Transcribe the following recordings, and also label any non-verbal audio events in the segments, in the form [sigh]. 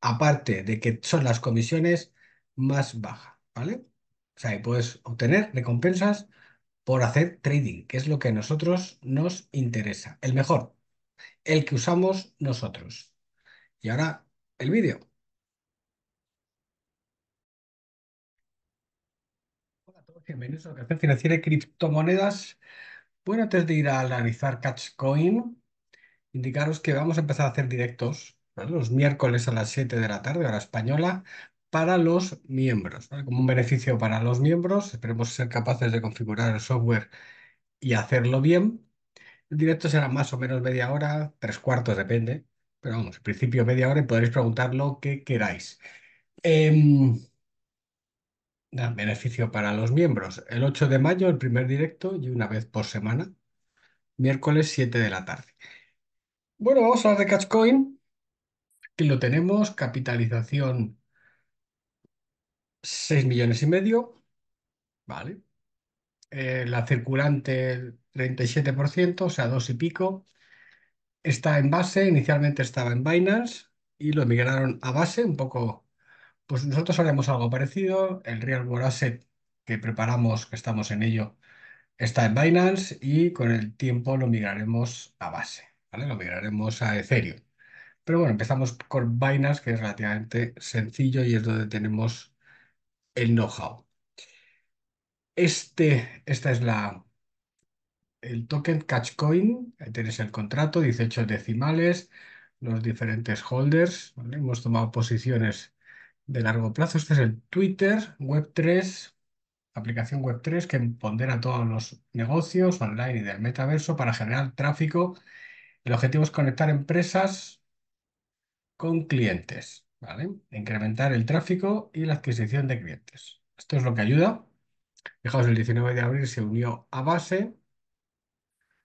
aparte de que son las comisiones más bajas, ¿vale? O sea, y puedes obtener recompensas por hacer trading, que es lo que a nosotros nos interesa, el mejor, el que usamos nosotros. Y ahora el vídeo. Hola a todos, bienvenidos a la Café Financiera de Criptomonedas. Bueno, antes de ir a analizar Catchcoin, indicaros que vamos a empezar a hacer directos los miércoles a las 7 de la tarde, hora española, para los miembros, como un beneficio para los miembros. Esperemos ser capaces de configurar el software y hacerlo bien. El directo será más o menos media hora, tres cuartos, depende. Pero vamos, principio media hora y podréis preguntar lo que queráis. Em, beneficio para los miembros. El 8 de mayo, el primer directo y una vez por semana. Miércoles 7 de la tarde. Bueno, vamos a hablar de Catchcoin. Aquí lo tenemos, capitalización 6 millones y medio, ¿vale? Eh, la circulante el 37%, o sea, dos y pico. Está en base, inicialmente estaba en Binance y lo migraron a base, un poco, pues nosotros haremos algo parecido, el Real World Asset que preparamos, que estamos en ello, está en Binance y con el tiempo lo migraremos a base, ¿vale? Lo migraremos a Ethereum. Pero bueno, empezamos con Binance, que es relativamente sencillo y es donde tenemos el know-how. Este, esta es la, el token Catchcoin, ahí tenéis el contrato, 18 decimales, los diferentes holders, hemos tomado posiciones de largo plazo. Este es el Twitter, Web3, aplicación Web3 que pondera todos los negocios online y del metaverso para generar tráfico. El objetivo es conectar empresas con clientes, ¿vale? Incrementar el tráfico y la adquisición de clientes. Esto es lo que ayuda. Fijaos, el 19 de abril se unió a base,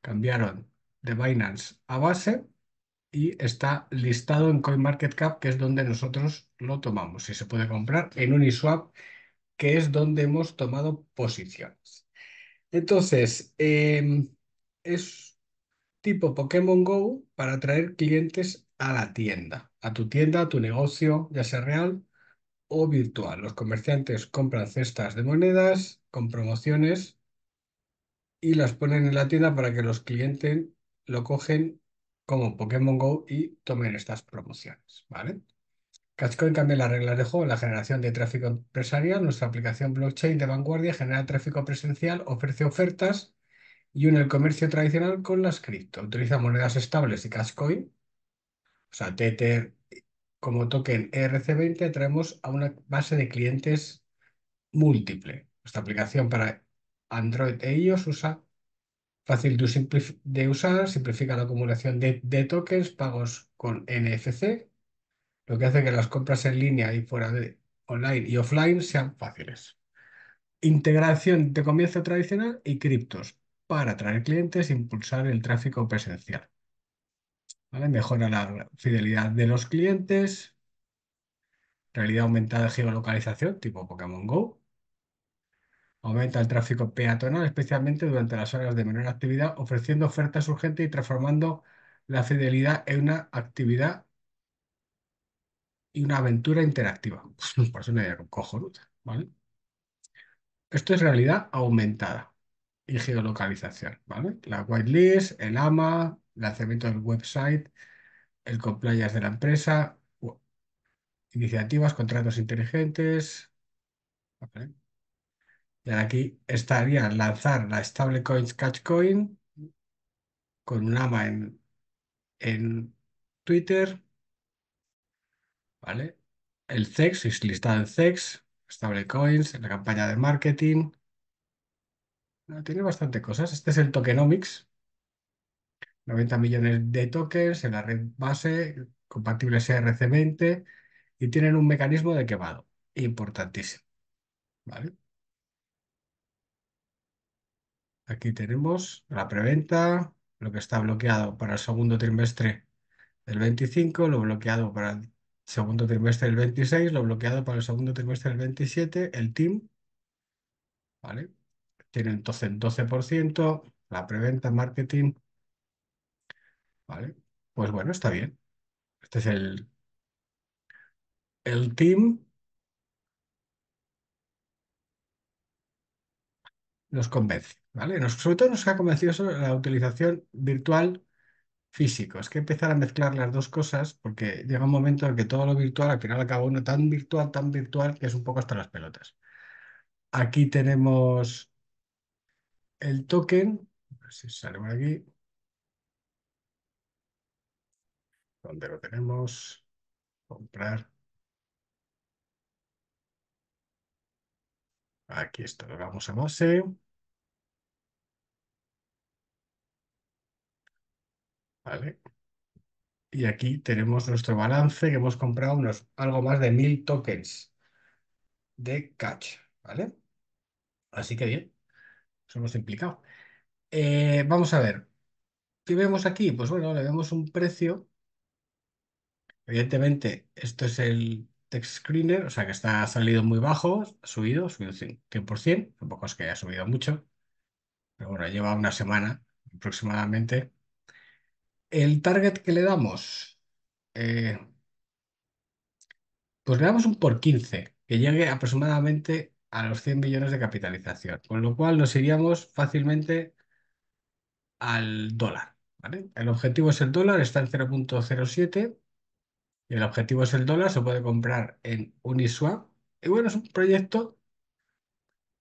cambiaron de Binance a base y está listado en CoinMarketCap, que es donde nosotros lo tomamos y se puede comprar en Uniswap, que es donde hemos tomado posiciones. Entonces, em, es tipo Pokémon Go para atraer clientes a la tienda, a tu tienda, a tu negocio, ya sea real o virtual. Los comerciantes compran cestas de monedas con promociones y las ponen en la tienda para que los clientes lo cogen como Pokémon Go y tomen estas promociones, ¿vale? Cashcoin cambia las reglas de juego, la generación de tráfico empresarial, nuestra aplicación blockchain de vanguardia genera tráfico presencial, ofrece ofertas y une el comercio tradicional con las cripto. Utiliza monedas estables y Cashcoin sea, Tether, como token ERC20, traemos a una base de clientes múltiple. Nuestra aplicación para Android e iOS usa fácil de, usar, simplifica la acumulación de, tokens, pagos con NFC, lo que hace que las compras en línea y fuera de online y offline sean fáciles. Integración de comienzo tradicional y criptos para atraer clientes e impulsar el tráfico presencial. Mejora la fidelidad de los clientes, realidad aumentada de geolocalización, tipo Pokémon Go, aumenta el tráfico peatonal, especialmente durante las horas de menor actividad, ofreciendo ofertas urgentes y transformando la fidelidad en una actividad y una aventura interactiva. [laughs] Por eso me idea cojonuta. ¿vale? Esto es realidad aumentada y geolocalización, ¿vale? La whitelist, el AMA, lanzamiento del website, el compliance de la empresa, iniciativas, contratos inteligentes. Y aquí estaría lanzar la stablecoins Catchcoin con un ama en, Twitter. ¿Vale? El CEX, es listado en CEX, stablecoins, la campaña de marketing. Tiene bastante cosas. Este es el tokenomics. 90 millones de tokens en la red base, compatibles ERC20 y tienen un mecanismo de quemado importantísimo. ¿Vale? Aquí tenemos la preventa, lo que está bloqueado para el segundo trimestre del 25, lo bloqueado para el segundo trimestre del 26, lo bloqueado para el segundo trimestre del 27, el team, ¿vale? Tiene entonces el 12%, la preventa, marketing, ¿Vale? Pues bueno, está bien. Este es el, el team. Nos convence, ¿vale? sobre todo nos ha convencido la utilización virtual físico. Es que empezar a mezclar las dos cosas porque llega un momento en que todo lo virtual al final acaba uno tan virtual, tan virtual que es un poco hasta las pelotas. Aquí tenemos el token. A ver si sale por aquí. ¿Dónde lo tenemos? Comprar. Aquí esto lo Vamos a base. Vale. Y aquí tenemos nuestro balance que hemos comprado unos, algo más de mil tokens de catch. ¿Vale? Así que bien. somos implicados implicado. Eh, vamos a ver. ¿Qué vemos aquí? Pues bueno, le vemos un precio Evidentemente, esto es el text screener, o sea que está salido muy bajo, ha subido, ha subido 100%, tampoco es que haya subido mucho, pero bueno, lleva una semana aproximadamente. El target que le damos, eh, pues le damos un por 15, que llegue aproximadamente a los 100 millones de capitalización, con lo cual nos iríamos fácilmente al dólar. El objetivo es el dólar, está en 0.07 el objetivo es el dólar, se puede comprar en Uniswap. Y bueno, es un proyecto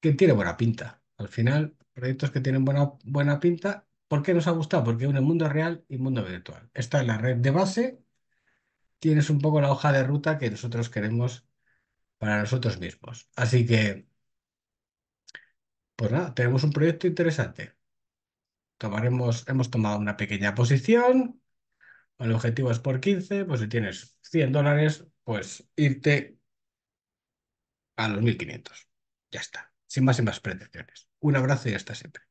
que tiene buena pinta. Al final, proyectos que tienen buena, buena pinta. ¿Por qué nos ha gustado? Porque une mundo real y mundo virtual. Esta es la red de base. Tienes un poco la hoja de ruta que nosotros queremos para nosotros mismos. Así que, pues nada, tenemos un proyecto interesante. Tomaremos, hemos tomado una pequeña posición el objetivo es por 15, pues si tienes 100 dólares, pues irte a los 1500. Ya está, sin más y más pretensiones. Un abrazo y hasta siempre.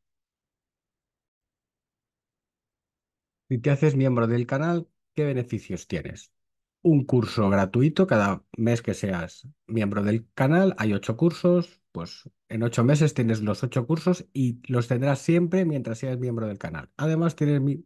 Si te haces miembro del canal, ¿qué beneficios tienes? Un curso gratuito cada mes que seas miembro del canal. Hay ocho cursos, pues en ocho meses tienes los ocho cursos y los tendrás siempre mientras seas miembro del canal. Además, tienes mi